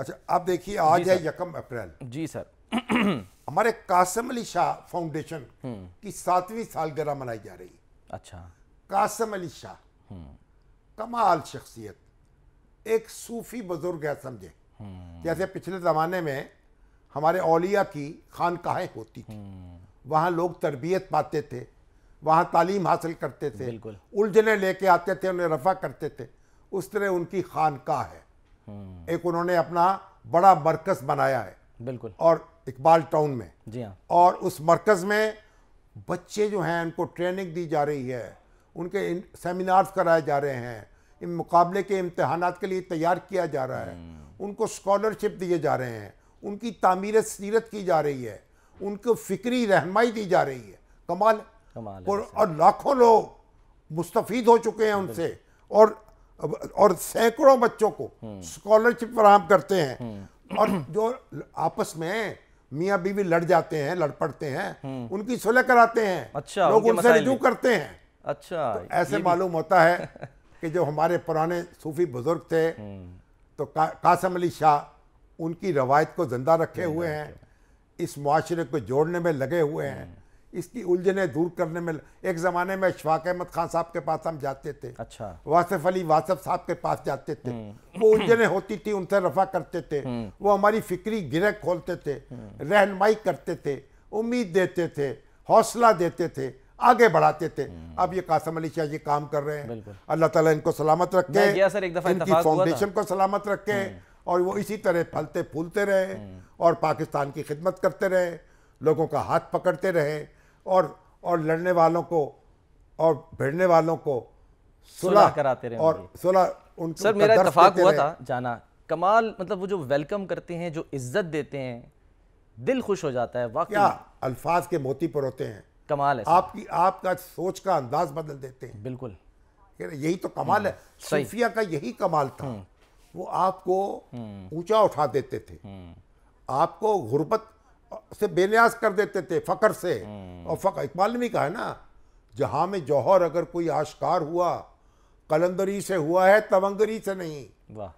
अच्छा आप देखिए आज है यकम अप्रैल जी सर हमारे कासम अली शाह फाउंडेशन हम्म। की सातवीं सालगिरह मनाई जा रही है अच्छा कासम अली शाह हम्म। कमाल शख्सियत एक सूफी बुजुर्ग है समझे हम्म। जैसे पिछले ज़माने में हमारे औलिया की खानकाहें होती थी वहाँ लोग तरबियत पाते थे वहाँ तालीम हासिल करते थे उलझने लेके आते थे उन्हें रफा करते थे उस तरह उनकी खानकाह है हाँ। एक उन्होंने अपना बड़ा मरकज बनाया है बिल्कुल और इकबाल टाउन में जी हाँ और उस मरकज में बच्चे जो हैं उनको ट्रेनिंग दी जा रही है उनके सेमिनार्स कराए जा रहे हैं इन मुकाबले के इम्तहान के लिए तैयार किया जा रहा है हम्म। उनको स्कॉलरशिप दिए जा रहे हैं उनकी तामीर सीरत की जा रही है उनको फिक्री रहनमाई दी जा रही है कमाल कमाल और, और लाखों लोग मुस्तफ़ हो चुके हैं उनसे और और सैकड़ों बच्चों को स्कॉलरशिप हम्म। फराहम करते हैं हम्म। और जो आपस में मियाँ बीवी लड़ जाते हैं लड़ पड़ते हैं हम्म। उनकी सुलह कराते हैं अच्छा लोग उनसे रिजू करते हैं अच्छा तो ऐसे मालूम होता है कि जो हमारे पुराने सूफी बुजुर्ग थे तो का, कासम अली शाह उनकी रवायत को जिंदा रखे हुए हैं इस माशरे को जोड़ने में लगे हुए हैं इसकी उलझने दूर करने में एक ज़माने में अशफाक अहमद खान साहब के पास हम जाते थे अच्छा वासिफ अली वासफ साहब के पास जाते थे हम्म। वो उलझने होती थी उनसे रफा करते थे हम्म। वो हमारी फिक्री गिरह खोलते थे हम्म। रहनमाई करते थे उम्मीद देते थे हौसला देते थे आगे बढ़ाते थे अब ये कासम अली शाह ये काम कर रहे हैं अल्लाह ताला इनको सलामत रखे इनकी फाउंडेशन को सलामत रखे और वो इसी तरह फलते फूलते रहे और पाकिस्तान की खिदमत करते रहे लोगों का हाथ पकड़ते रहे और और लड़ने वालों को और भिड़ने वालों को सुलह कराते रहे और सुलह उन सर मेरा इतफाक हुआ था जाना कमाल मतलब वो जो वेलकम करते हैं जो इज्जत देते हैं दिल खुश हो जाता है वाकई क्या अल्फाज के मोती पर होते हैं कमाल है आपकी आपका सोच का अंदाज बदल देते हैं बिल्कुल यही तो कमाल है हम्म, सूफिया का यही कमाल था हम्म। वो आपको हम्म। ऊंचा उठा देते थे आपको गुर्बत से बेनियाज कर देते थे फ़कर से हम्म। और फ़कर इकबाल ने भी कहा ना जहां में जौहर अगर कोई आशकार हुआ कलंदरी से हुआ है तवंगरी से नहीं वाह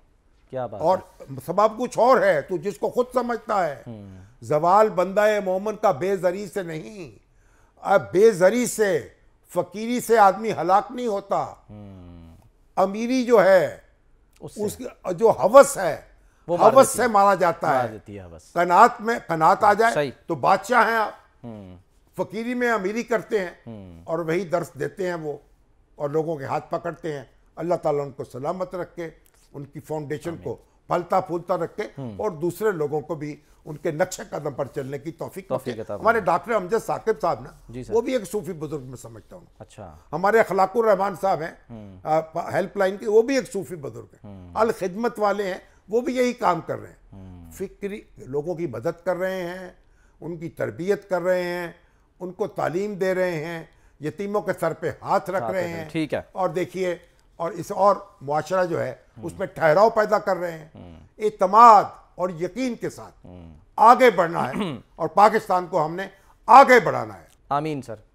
क्या बात और सबाब कुछ और है तू तो जिसको खुद समझता है हम्म। जवाल बंदा मोमन का बेजरी से नहीं अब बेजरी से फकीरी से आदमी हलाक नहीं होता हम्म। अमीरी जो है उसकी जो हवस है वो हवस से मारा जाता है कनात में कनात आ जाए तो बादशाह हैं आप हम्म। फकीरी में अमीरी करते हैं हम्म। और वही दर्श देते हैं वो और लोगों के हाथ पकड़ते हैं अल्लाह ताला उनको सलामत रखे उनकी फाउंडेशन को फलता फूलता रखे हम्म। और दूसरे लोगों को भी उनके नक्शे कदम पर चलने की तोफीक हमारे डॉक्टर अमजद साकिब साहब ना वो भी एक सूफी बुजुर्ग में समझता हूँ अच्छा हमारे अखलाकुर रहमान साहब हैं हेल्पलाइन के वो भी एक सूफी बुजुर्ग हैं अल खिदमत वाले हैं वो भी यही काम कर रहे हैं हम्म। फिक्री लोगों की मदद कर रहे हैं उनकी तरबियत कर रहे हैं उनको तालीम दे रहे हैं यतीमों के सर पे हाथ रख रहे हैं ठीक है और देखिए और इस और मुआरा जो है हम्म। उसमें ठहराव पैदा कर रहे हैं हम्म। एतमाद और यकीन के साथ आगे बढ़ना है और पाकिस्तान को हमने आगे बढ़ाना है आमीन सर